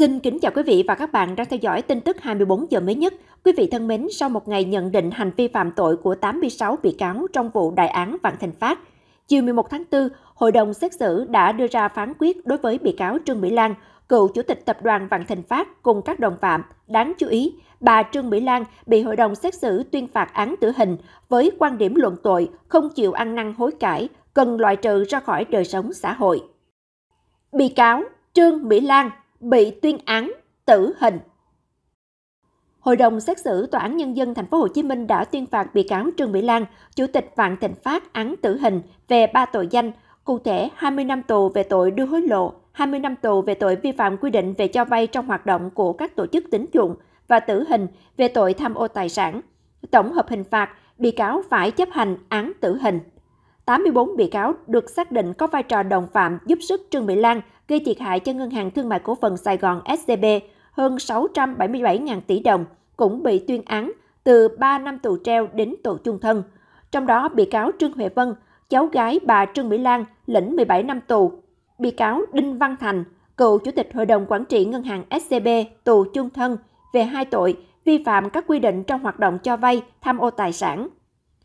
Xin kính chào quý vị và các bạn đang theo dõi tin tức 24 giờ mới nhất. Quý vị thân mến, sau một ngày nhận định hành vi phạm tội của 86 bị cáo trong vụ đại án Vạn Thịnh Phát, chiều 11 tháng 4, Hội đồng xét xử đã đưa ra phán quyết đối với bị cáo Trương Mỹ Lan, cựu chủ tịch tập đoàn Vạn Thịnh Phát cùng các đồng phạm. Đáng chú ý, bà Trương Mỹ Lan bị hội đồng xét xử tuyên phạt án tử hình với quan điểm luận tội không chịu ăn năn hối cải, cần loại trừ ra khỏi đời sống xã hội. Bị cáo Trương Mỹ Lan bị tuyên án tử hình. Hội đồng xét xử Tòa án Nhân dân Thành phố Hồ Chí Minh đã tuyên phạt bị cáo Trương Mỹ Lan, Chủ tịch Vạn Thịnh Phát án tử hình về ba tội danh, cụ thể 20 năm tù về tội đưa hối lộ, 20 năm tù về tội vi phạm quy định về cho vay trong hoạt động của các tổ chức tín dụng và tử hình về tội tham ô tài sản. Tổng hợp hình phạt, bị cáo phải chấp hành án tử hình. 84 bị cáo được xác định có vai trò đồng phạm giúp sức Trương Mỹ Lan gây thiệt hại cho Ngân hàng Thương mại Cổ phần Sài Gòn SCB hơn 677.000 tỷ đồng, cũng bị tuyên án từ 3 năm tù treo đến tù chung thân. Trong đó, bị cáo Trương Huệ Vân, cháu gái bà Trương Mỹ Lan lĩnh 17 năm tù. Bị cáo Đinh Văn Thành, cựu Chủ tịch Hội đồng Quản trị Ngân hàng SCB tù chung thân về hai tội vi phạm các quy định trong hoạt động cho vay, tham ô tài sản.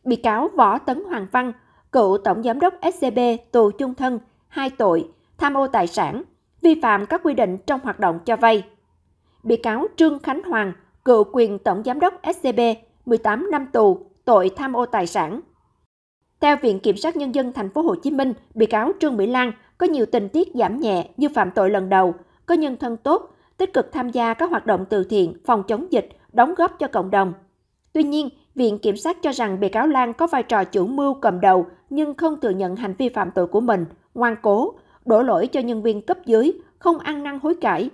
Bị cáo Võ Tấn Hoàng Văn, cựu Tổng Giám đốc SCB tù chung thân, hai tội tham ô tài sản, vi phạm các quy định trong hoạt động cho vay. Bị cáo Trương Khánh Hoàng, cựu quyền tổng giám đốc SCB, 18 năm tù, tội tham ô tài sản. Theo Viện Kiểm sát Nhân dân Thành phố Hồ Chí Minh, bị cáo Trương Mỹ Lan có nhiều tình tiết giảm nhẹ như phạm tội lần đầu, có nhân thân tốt, tích cực tham gia các hoạt động từ thiện, phòng chống dịch, đóng góp cho cộng đồng. Tuy nhiên, Viện Kiểm sát cho rằng bị cáo Lan có vai trò chủ mưu cầm đầu nhưng không thừa nhận hành vi phạm tội của mình, ngoan cố, đổ lỗi cho nhân viên cấp dưới, không ăn năn hối cải.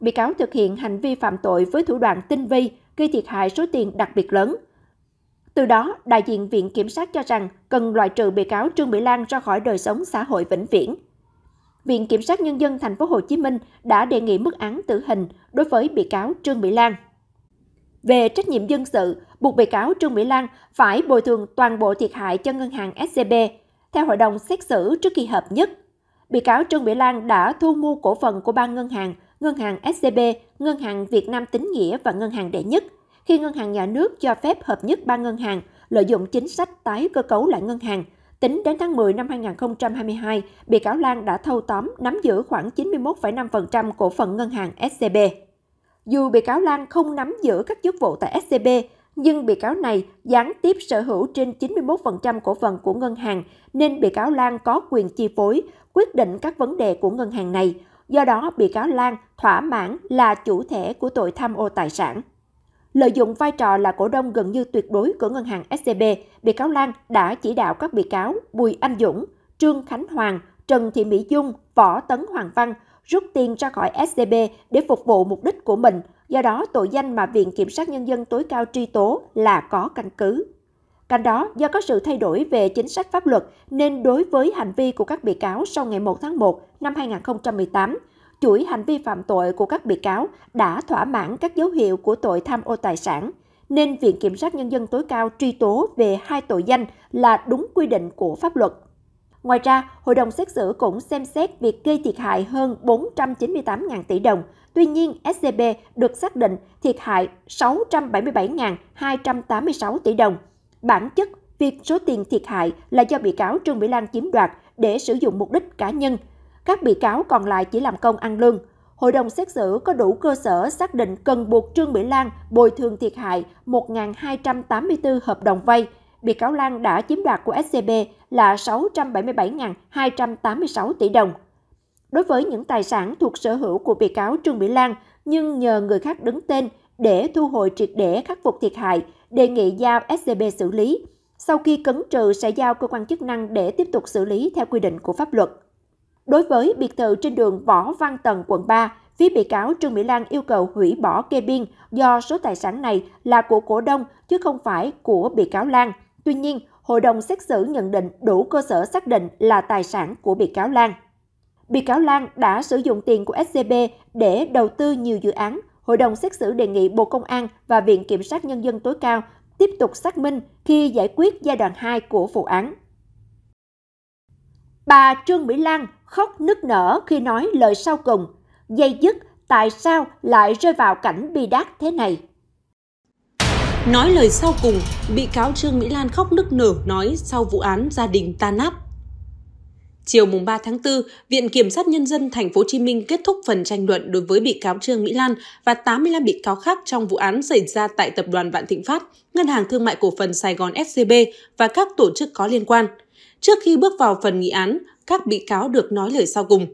Bị cáo thực hiện hành vi phạm tội với thủ đoạn tinh vi, gây thiệt hại số tiền đặc biệt lớn. Từ đó, đại diện Viện Kiểm sát cho rằng cần loại trừ bị cáo Trương Mỹ Lan ra khỏi đời sống xã hội vĩnh viễn. Viện Kiểm sát Nhân dân Thành phố Hồ Chí Minh đã đề nghị mức án tử hình đối với bị cáo Trương Mỹ Lan. Về trách nhiệm dân sự, buộc bị cáo Trương Mỹ Lan phải bồi thường toàn bộ thiệt hại cho ngân hàng SCB theo hội đồng xét xử trước kỳ hợp nhất bị cáo Trương Mỹ Lan đã thu mua cổ phần của ba ngân hàng, ngân hàng SCB, ngân hàng Việt Nam Tín Nghĩa và ngân hàng Đệ Nhất, khi ngân hàng nhà nước cho phép hợp nhất ba ngân hàng, lợi dụng chính sách tái cơ cấu lại ngân hàng. Tính đến tháng 10 năm 2022, bị cáo Lan đã thâu tóm nắm giữ khoảng 91,5% cổ phần ngân hàng SCB. Dù bị cáo Lan không nắm giữ các chức vụ tại SCB, nhưng bị cáo này gián tiếp sở hữu trên 91% cổ phần của ngân hàng nên bị cáo Lan có quyền chi phối, quyết định các vấn đề của ngân hàng này, do đó bị cáo Lan thỏa mãn là chủ thể của tội tham ô tài sản. Lợi dụng vai trò là cổ đông gần như tuyệt đối của ngân hàng SCB, bị cáo Lan đã chỉ đạo các bị cáo Bùi Anh Dũng, Trương Khánh Hoàng, Trần Thị Mỹ Dung, Võ Tấn Hoàng Văn rút tiền ra khỏi SCB để phục vụ mục đích của mình, do đó tội danh mà Viện Kiểm sát Nhân dân tối cao truy tố là có căn cứ. Cạnh đó, do có sự thay đổi về chính sách pháp luật nên đối với hành vi của các bị cáo sau ngày 1 tháng 1 năm 2018, chuỗi hành vi phạm tội của các bị cáo đã thỏa mãn các dấu hiệu của tội tham ô tài sản, nên Viện Kiểm sát Nhân dân tối cao truy tố về hai tội danh là đúng quy định của pháp luật. Ngoài ra, hội đồng xét xử cũng xem xét việc gây thiệt hại hơn 498.000 tỷ đồng. Tuy nhiên, SCB được xác định thiệt hại 677.286 tỷ đồng – Bản chất, việc số tiền thiệt hại là do bị cáo Trương Mỹ Lan chiếm đoạt để sử dụng mục đích cá nhân. Các bị cáo còn lại chỉ làm công ăn lương. Hội đồng xét xử có đủ cơ sở xác định cần buộc Trương Mỹ Lan bồi thường thiệt hại 1.284 hợp đồng vay. Bị cáo Lan đã chiếm đoạt của SCB là 677.286 tỷ đồng. Đối với những tài sản thuộc sở hữu của bị cáo Trương Mỹ Lan nhưng nhờ người khác đứng tên để thu hồi triệt để khắc phục thiệt hại đề nghị giao SCB xử lý. Sau khi cấn trừ sẽ giao cơ quan chức năng để tiếp tục xử lý theo quy định của pháp luật. Đối với biệt thự trên đường Võ Văn Tần, quận 3, phía bị cáo Trương Mỹ Lan yêu cầu hủy bỏ kê biên do số tài sản này là của cổ đông chứ không phải của bị cáo Lan. Tuy nhiên, hội đồng xét xử nhận định đủ cơ sở xác định là tài sản của bị cáo Lan. Bị cáo Lan đã sử dụng tiền của SCB để đầu tư nhiều dự án, Hội đồng xét xử đề nghị Bộ Công an và Viện Kiểm sát Nhân dân tối cao tiếp tục xác minh khi giải quyết giai đoạn 2 của vụ án. Bà Trương Mỹ Lan khóc nức nở khi nói lời sau cùng, dây dứt tại sao lại rơi vào cảnh bi đát thế này. Nói lời sau cùng, bị cáo Trương Mỹ Lan khóc nức nở nói sau vụ án gia đình tan nát Chiều mùng 3 tháng 4, Viện Kiểm sát Nhân dân Thành phố Hồ Chí Minh kết thúc phần tranh luận đối với bị cáo Trương Mỹ Lan và 85 bị cáo khác trong vụ án xảy ra tại Tập đoàn Vạn Thịnh Phát, Ngân hàng Thương mại Cổ phần Sài Gòn SCB và các tổ chức có liên quan. Trước khi bước vào phần nghị án, các bị cáo được nói lời sau cùng.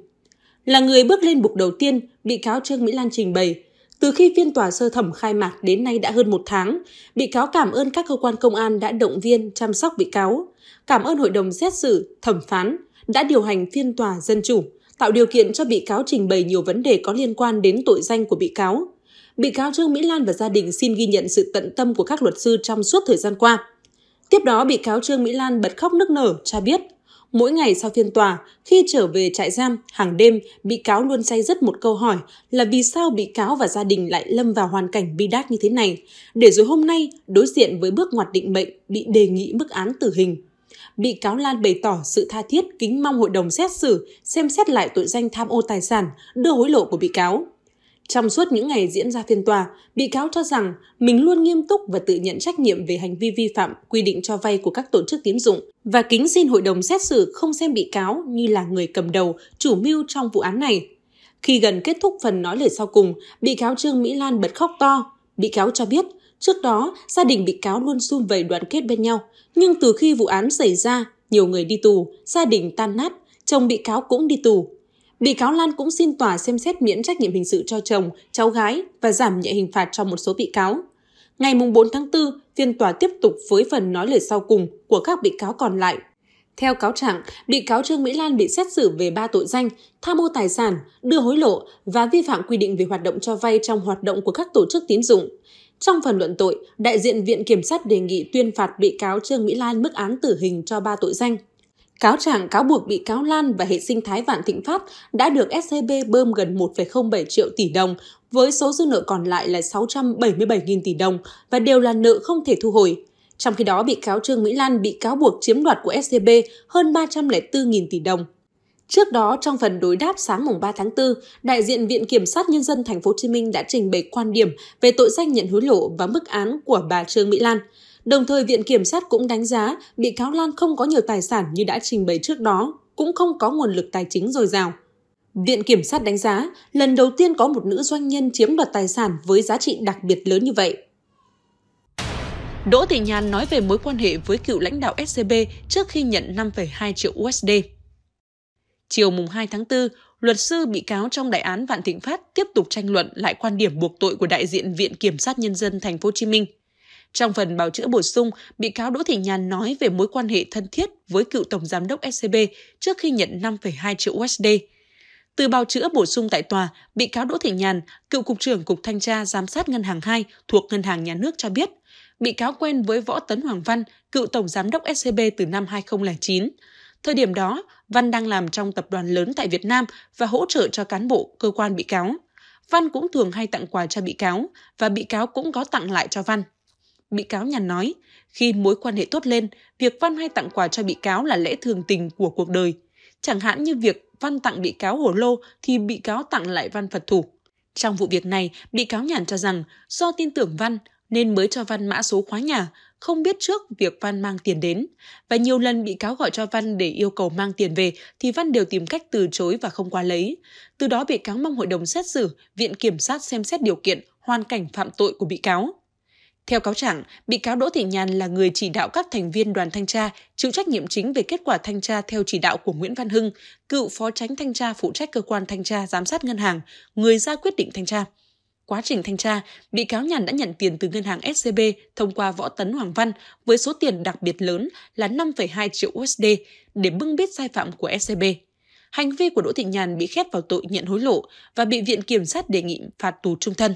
Là người bước lên bục đầu tiên, bị cáo Trương Mỹ Lan trình bày, từ khi phiên tòa sơ thẩm khai mạc đến nay đã hơn một tháng, bị cáo cảm ơn các cơ quan công an đã động viên chăm sóc bị cáo, cảm ơn hội đồng xét xử, thẩm phán, đã điều hành phiên tòa dân chủ, tạo điều kiện cho bị cáo trình bày nhiều vấn đề có liên quan đến tội danh của bị cáo. Bị cáo Trương Mỹ Lan và gia đình xin ghi nhận sự tận tâm của các luật sư trong suốt thời gian qua. Tiếp đó, bị cáo Trương Mỹ Lan bật khóc nức nở, cho biết Mỗi ngày sau phiên tòa, khi trở về trại giam, hàng đêm, bị cáo luôn say rất một câu hỏi là vì sao bị cáo và gia đình lại lâm vào hoàn cảnh bi đát như thế này, để rồi hôm nay đối diện với bước ngoặt định mệnh bị đề nghị mức án tử hình bị cáo Lan bày tỏ sự tha thiết kính mong hội đồng xét xử xem xét lại tội danh tham ô tài sản, đưa hối lộ của bị cáo. Trong suốt những ngày diễn ra phiên tòa, bị cáo cho rằng mình luôn nghiêm túc và tự nhận trách nhiệm về hành vi vi phạm quy định cho vay của các tổ chức tín dụng và kính xin hội đồng xét xử không xem bị cáo như là người cầm đầu, chủ mưu trong vụ án này. Khi gần kết thúc phần nói lời sau cùng, bị cáo Trương Mỹ Lan bật khóc to. Bị cáo cho biết Trước đó, gia đình bị cáo luôn xung vầy đoàn kết bên nhau, nhưng từ khi vụ án xảy ra, nhiều người đi tù, gia đình tan nát, chồng bị cáo cũng đi tù. Bị cáo Lan cũng xin tòa xem xét miễn trách nhiệm hình sự cho chồng, cháu gái và giảm nhẹ hình phạt cho một số bị cáo. Ngày 4 tháng 4, phiên tòa tiếp tục với phần nói lời sau cùng của các bị cáo còn lại. Theo cáo trạng, bị cáo Trương Mỹ Lan bị xét xử về 3 tội danh tham mô tài sản, đưa hối lộ và vi phạm quy định về hoạt động cho vay trong hoạt động của các tổ chức tín dụng. Trong phần luận tội, đại diện Viện Kiểm sát đề nghị tuyên phạt bị cáo Trương Mỹ Lan mức án tử hình cho ba tội danh. Cáo trạng cáo buộc bị cáo Lan và hệ sinh thái Vạn Thịnh Phát đã được SCB bơm gần 1,07 triệu tỷ đồng, với số dư nợ còn lại là 677.000 tỷ đồng và đều là nợ không thể thu hồi. Trong khi đó, bị cáo Trương Mỹ Lan bị cáo buộc chiếm đoạt của SCB hơn 304.000 tỷ đồng Trước đó, trong phần đối đáp sáng mùng 3 tháng 4, đại diện Viện Kiểm sát Nhân dân Thành phố Hồ Chí Minh đã trình bày quan điểm về tội danh nhận hối lộ và mức án của bà Trương Mỹ Lan. Đồng thời, Viện Kiểm sát cũng đánh giá bị cáo Lan không có nhiều tài sản như đã trình bày trước đó, cũng không có nguồn lực tài chính dồi dào. Viện Kiểm sát đánh giá, lần đầu tiên có một nữ doanh nhân chiếm đoạt tài sản với giá trị đặc biệt lớn như vậy. Đỗ Thị Nhàn nói về mối quan hệ với cựu lãnh đạo SCB trước khi nhận 5,2 triệu USD. Chiều mùng 2 tháng 4, luật sư bị cáo trong đại án Vạn Thịnh Phát tiếp tục tranh luận lại quan điểm buộc tội của đại diện Viện Kiểm sát Nhân dân Thành phố Hồ Chí Minh. Trong phần bào chữa bổ sung, bị cáo Đỗ Thị Nhàn nói về mối quan hệ thân thiết với cựu tổng giám đốc SCB trước khi nhận 5,2 triệu USD. Từ bào chữa bổ sung tại tòa, bị cáo Đỗ Thị Nhàn, cựu cục trưởng cục thanh tra giám sát ngân hàng 2 thuộc ngân hàng nhà nước cho biết, bị cáo quen với Võ Tấn Hoàng Văn, cựu tổng giám đốc SCB từ năm 2009. Thời điểm đó, Văn đang làm trong tập đoàn lớn tại Việt Nam và hỗ trợ cho cán bộ, cơ quan bị cáo. Văn cũng thường hay tặng quà cho bị cáo và bị cáo cũng có tặng lại cho Văn. Bị cáo nhàn nói, khi mối quan hệ tốt lên, việc Văn hay tặng quà cho bị cáo là lẽ thường tình của cuộc đời. Chẳng hạn như việc Văn tặng bị cáo hồ lô thì bị cáo tặng lại Văn Phật thủ. Trong vụ việc này, bị cáo nhàn cho rằng do tin tưởng Văn, nên mới cho Văn mã số khóa nhà, không biết trước việc Văn mang tiền đến. Và nhiều lần bị cáo gọi cho Văn để yêu cầu mang tiền về thì Văn đều tìm cách từ chối và không qua lấy. Từ đó bị cáo mong hội đồng xét xử, viện kiểm sát xem xét điều kiện, hoàn cảnh phạm tội của bị cáo. Theo cáo trạng, bị cáo Đỗ Thị Nhàn là người chỉ đạo các thành viên đoàn thanh tra chịu trách nhiệm chính về kết quả thanh tra theo chỉ đạo của Nguyễn Văn Hưng, cựu phó tránh thanh tra phụ trách cơ quan thanh tra giám sát ngân hàng, người ra quyết định thanh tra. Quá trình thanh tra, bị cáo Nhàn đã nhận tiền từ ngân hàng SCB thông qua Võ Tấn Hoàng Văn với số tiền đặc biệt lớn là 5,2 triệu USD để bưng biết sai phạm của SCB. Hành vi của Đỗ Thị Nhàn bị khép vào tội nhận hối lộ và bị Viện Kiểm sát đề nghị phạt tù trung thân.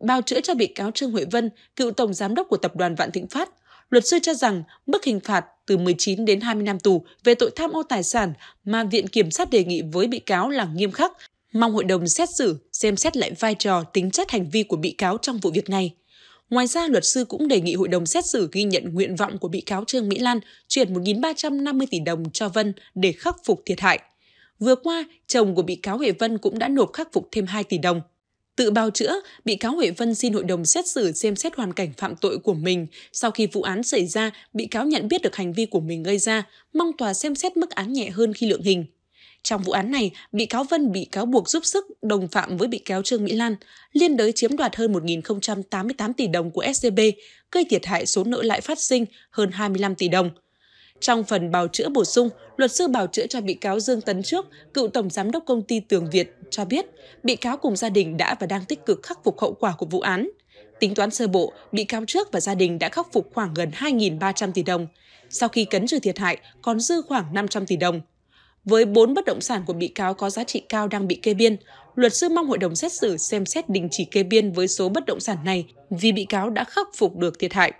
Bào chữa cho bị cáo Trương Huệ Vân, cựu tổng giám đốc của tập đoàn Vạn Thịnh Phát, luật sư cho rằng mức hình phạt từ 19 đến 20 năm tù về tội tham ô tài sản mà Viện Kiểm sát đề nghị với bị cáo là nghiêm khắc mong hội đồng xét xử xem xét lại vai trò tính chất hành vi của bị cáo trong vụ việc này. Ngoài ra, luật sư cũng đề nghị hội đồng xét xử ghi nhận nguyện vọng của bị cáo Trương Mỹ Lan chuyển 1.350 tỷ đồng cho Vân để khắc phục thiệt hại. Vừa qua, chồng của bị cáo Huệ Vân cũng đã nộp khắc phục thêm 2 tỷ đồng. Tự bào chữa, bị cáo Huệ Vân xin hội đồng xét xử xem xét hoàn cảnh phạm tội của mình. Sau khi vụ án xảy ra, bị cáo nhận biết được hành vi của mình gây ra, mong tòa xem xét mức án nhẹ hơn khi lượng hình. Trong vụ án này, bị cáo Vân bị cáo buộc giúp sức đồng phạm với bị cáo Trương Mỹ Lan, liên đới chiếm đoạt hơn 1.088 tỷ đồng của SCB, gây thiệt hại số nợ lãi phát sinh hơn 25 tỷ đồng. Trong phần bào chữa bổ sung, luật sư bào chữa cho bị cáo Dương Tấn Trước, cựu tổng giám đốc công ty Tường Việt, cho biết bị cáo cùng gia đình đã và đang tích cực khắc phục hậu quả của vụ án. Tính toán sơ bộ, bị cáo trước và gia đình đã khắc phục khoảng gần 2.300 tỷ đồng. Sau khi cấn trừ thiệt hại, còn dư khoảng 500 tỷ đồng. Với 4 bất động sản của bị cáo có giá trị cao đang bị kê biên, luật sư mong hội đồng xét xử xem xét đình chỉ kê biên với số bất động sản này vì bị cáo đã khắc phục được thiệt hại.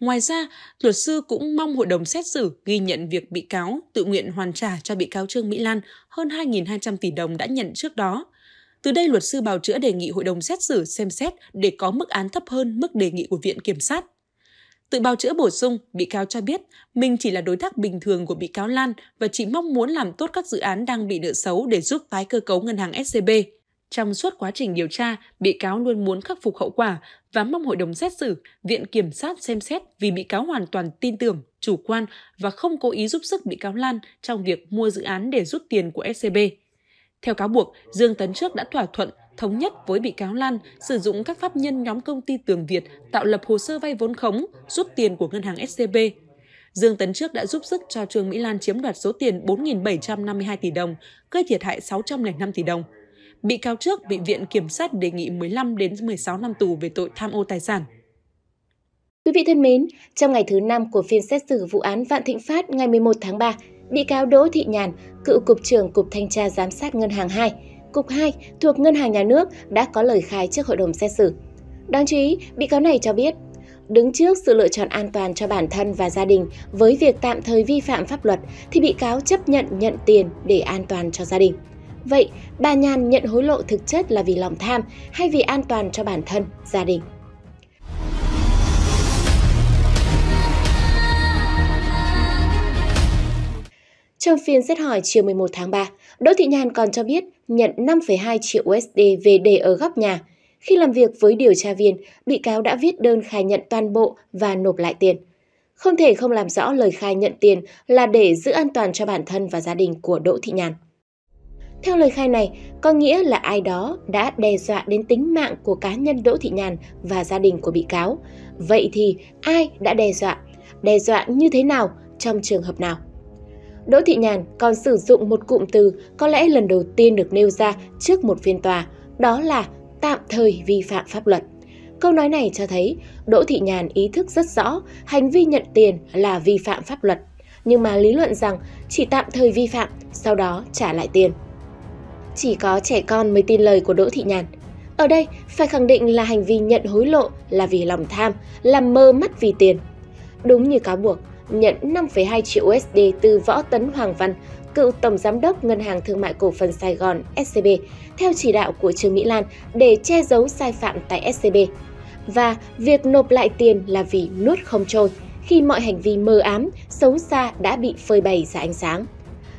Ngoài ra, luật sư cũng mong hội đồng xét xử ghi nhận việc bị cáo tự nguyện hoàn trả cho bị cáo Trương Mỹ Lan hơn 2.200 tỷ đồng đã nhận trước đó. Từ đây, luật sư bào chữa đề nghị hội đồng xét xử xem xét để có mức án thấp hơn mức đề nghị của Viện Kiểm sát. Tự bào chữa bổ sung, bị cáo cho biết mình chỉ là đối tác bình thường của bị cáo Lan và chỉ mong muốn làm tốt các dự án đang bị nợ xấu để giúp tái cơ cấu ngân hàng SCB. Trong suốt quá trình điều tra, bị cáo luôn muốn khắc phục hậu quả và mong hội đồng xét xử, viện kiểm sát xem xét vì bị cáo hoàn toàn tin tưởng, chủ quan và không cố ý giúp sức bị cáo Lan trong việc mua dự án để rút tiền của SCB. Theo cáo buộc, Dương Tấn Trước đã thỏa thuận thống nhất với bị cáo Lan sử dụng các pháp nhân nhóm công ty Tường Việt tạo lập hồ sơ vay vốn khống, rút tiền của ngân hàng SCB. Dương Tấn Trước đã giúp sức cho Trương Mỹ Lan chiếm đoạt số tiền 4.752 tỷ đồng, gây thiệt hại 605 tỷ đồng. Bị cáo trước bị Viện Kiểm sát đề nghị 15 đến 16 năm tù về tội tham ô tài sản. Quý vị thân mến, trong ngày thứ 5 của phiên xét xử vụ án Vạn Thịnh Phát ngày 11 tháng 3, bị cáo Đỗ Thị Nhàn, cựu Cục trưởng Cục Thanh tra Giám sát Ngân hàng 2, Cục 2 thuộc Ngân hàng Nhà nước đã có lời khai trước hội đồng xét xử. Đáng chú ý, bị cáo này cho biết đứng trước sự lựa chọn an toàn cho bản thân và gia đình với việc tạm thời vi phạm pháp luật thì bị cáo chấp nhận nhận tiền để an toàn cho gia đình. Vậy, bà Nhàn nhận hối lộ thực chất là vì lòng tham hay vì an toàn cho bản thân, gia đình? Trong phiên xét hỏi chiều 11 tháng 3, Đỗ Thị Nhàn còn cho biết nhận 5,2 triệu USD về để ở góc nhà. Khi làm việc với điều tra viên, bị cáo đã viết đơn khai nhận toàn bộ và nộp lại tiền. Không thể không làm rõ lời khai nhận tiền là để giữ an toàn cho bản thân và gia đình của Đỗ Thị Nhàn. Theo lời khai này, có nghĩa là ai đó đã đe dọa đến tính mạng của cá nhân Đỗ Thị Nhàn và gia đình của bị cáo. Vậy thì ai đã đe dọa? Đe dọa như thế nào? Trong trường hợp nào? Đỗ Thị Nhàn còn sử dụng một cụm từ có lẽ lần đầu tiên được nêu ra trước một phiên tòa, đó là tạm thời vi phạm pháp luật. Câu nói này cho thấy Đỗ Thị Nhàn ý thức rất rõ hành vi nhận tiền là vi phạm pháp luật, nhưng mà lý luận rằng chỉ tạm thời vi phạm, sau đó trả lại tiền. Chỉ có trẻ con mới tin lời của Đỗ Thị Nhàn. Ở đây phải khẳng định là hành vi nhận hối lộ là vì lòng tham, làm mơ mắt vì tiền. Đúng như cáo buộc, nhận 5,2 triệu USD từ Võ Tấn Hoàng Văn, cựu Tổng Giám đốc Ngân hàng Thương mại Cổ phần Sài Gòn SCB, theo chỉ đạo của Trương Mỹ Lan để che giấu sai phạm tại SCB. Và việc nộp lại tiền là vì nuốt không trôi, khi mọi hành vi mờ ám, xấu xa đã bị phơi bày ra ánh sáng.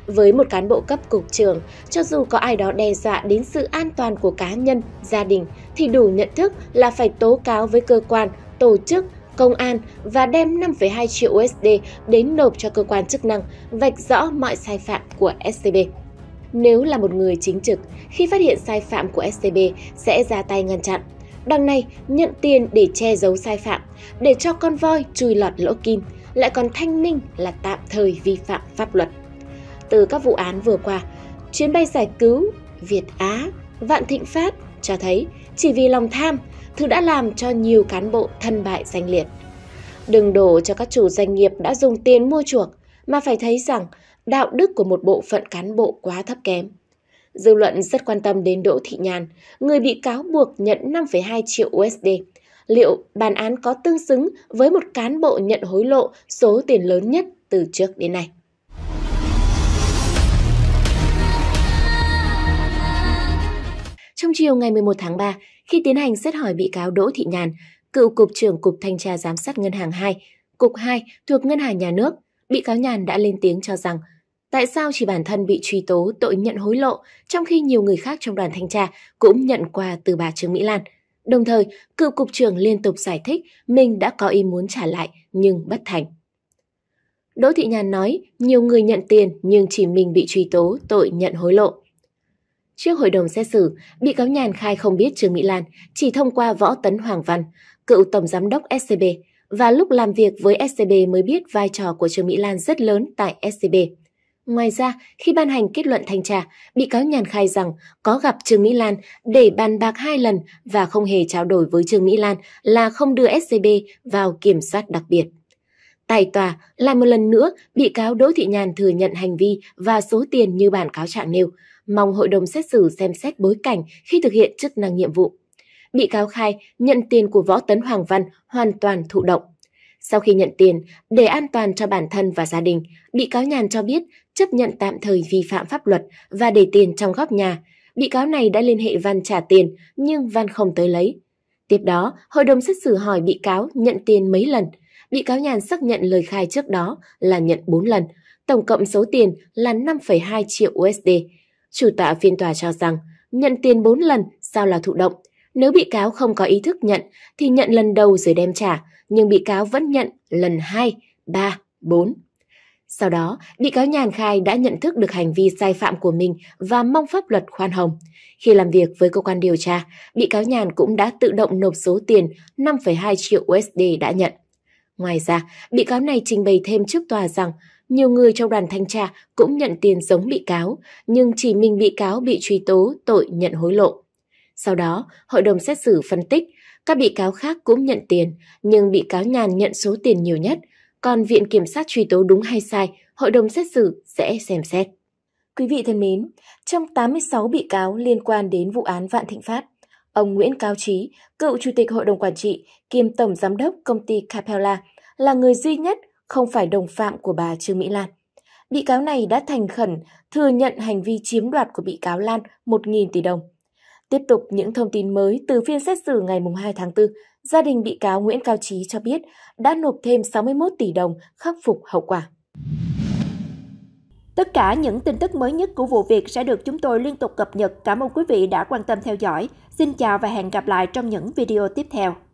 Với một cán bộ cấp cục trưởng, cho dù có ai đó đe dọa đến sự an toàn của cá nhân, gia đình, thì đủ nhận thức là phải tố cáo với cơ quan, tổ chức công an và đem 5,2 triệu USD đến nộp cho cơ quan chức năng, vạch rõ mọi sai phạm của SCB. Nếu là một người chính trực, khi phát hiện sai phạm của SCB sẽ ra tay ngăn chặn. Đằng này nhận tiền để che giấu sai phạm, để cho con voi chui lọt lỗ kim, lại còn thanh minh là tạm thời vi phạm pháp luật. Từ các vụ án vừa qua, chuyến bay giải cứu, Việt Á, Vạn Thịnh Phát cho thấy chỉ vì lòng tham thứ đã làm cho nhiều cán bộ thân bại danh liệt. Đừng đổ cho các chủ doanh nghiệp đã dùng tiền mua chuộc, mà phải thấy rằng đạo đức của một bộ phận cán bộ quá thấp kém. Dư luận rất quan tâm đến Đỗ Thị Nhàn, người bị cáo buộc nhận 5,2 triệu USD. Liệu bản án có tương xứng với một cán bộ nhận hối lộ số tiền lớn nhất từ trước đến nay? Trong chiều ngày 11 tháng 3, khi tiến hành xét hỏi bị cáo Đỗ Thị Nhàn, cựu cục trưởng Cục Thanh tra Giám sát Ngân hàng 2, Cục 2 thuộc Ngân hàng Nhà nước, bị cáo Nhàn đã lên tiếng cho rằng tại sao chỉ bản thân bị truy tố tội nhận hối lộ trong khi nhiều người khác trong đoàn thanh tra cũng nhận quà từ bà Trương Mỹ Lan. Đồng thời, cựu cục trưởng liên tục giải thích mình đã có ý muốn trả lại nhưng bất thành. Đỗ Thị Nhàn nói nhiều người nhận tiền nhưng chỉ mình bị truy tố tội nhận hối lộ. Trước hội đồng xét xử, bị cáo Nhàn khai không biết Trương Mỹ Lan, chỉ thông qua Võ Tấn Hoàng Văn, cựu tổng giám đốc SCB, và lúc làm việc với SCB mới biết vai trò của Trương Mỹ Lan rất lớn tại SCB. Ngoài ra, khi ban hành kết luận thanh tra, bị cáo Nhàn khai rằng có gặp Trương Mỹ Lan để bàn bạc hai lần và không hề trao đổi với Trương Mỹ Lan là không đưa SCB vào kiểm soát đặc biệt. Tại tòa, lại một lần nữa, bị cáo Đỗ Thị Nhàn thừa nhận hành vi và số tiền như bản cáo trạng nêu, mong hội đồng xét xử xem xét bối cảnh khi thực hiện chức năng nhiệm vụ. Bị cáo khai nhận tiền của Võ Tấn Hoàng Văn hoàn toàn thụ động. Sau khi nhận tiền, để an toàn cho bản thân và gia đình, bị cáo Nhàn cho biết chấp nhận tạm thời vi phạm pháp luật và để tiền trong góc nhà. Bị cáo này đã liên hệ Văn trả tiền, nhưng Văn không tới lấy. Tiếp đó, hội đồng xét xử hỏi bị cáo nhận tiền mấy lần. Bị cáo Nhàn xác nhận lời khai trước đó là nhận 4 lần, tổng cộng số tiền là 5,2 triệu USD. Chủ tọa phiên tòa cho rằng nhận tiền 4 lần sao là thụ động. Nếu bị cáo không có ý thức nhận thì nhận lần đầu rồi đem trả, nhưng bị cáo vẫn nhận lần 2, 3, 4. Sau đó, bị cáo Nhàn khai đã nhận thức được hành vi sai phạm của mình và mong pháp luật khoan hồng. Khi làm việc với cơ quan điều tra, bị cáo Nhàn cũng đã tự động nộp số tiền 5,2 triệu USD đã nhận. Ngoài ra, bị cáo này trình bày thêm trước tòa rằng nhiều người trong đoàn thanh tra cũng nhận tiền giống bị cáo, nhưng chỉ mình bị cáo bị truy tố tội nhận hối lộ. Sau đó, hội đồng xét xử phân tích, các bị cáo khác cũng nhận tiền, nhưng bị cáo Nhàn nhận số tiền nhiều nhất, còn Viện Kiểm sát truy tố đúng hay sai, hội đồng xét xử sẽ xem xét. Quý vị thân mến, trong 86 bị cáo liên quan đến vụ án Vạn Thịnh Phát, ông Nguyễn Cao Trí, cựu Chủ tịch Hội đồng Quản trị kiêm Tổng Giám đốc Công ty Capella, là người duy nhất không phải đồng phạm của bà Trương Mỹ Lan. Bị cáo này đã thành khẩn thừa nhận hành vi chiếm đoạt của bị cáo Lan 1.000 tỷ đồng. Tiếp tục những thông tin mới từ phiên xét xử ngày 2 tháng 4, gia đình bị cáo Nguyễn Cao Trí cho biết đã nộp thêm 61 tỷ đồng khắc phục hậu quả. Tất cả những tin tức mới nhất của vụ việc sẽ được chúng tôi liên tục cập nhật. Cảm ơn quý vị đã quan tâm theo dõi. Xin chào và hẹn gặp lại trong những video tiếp theo.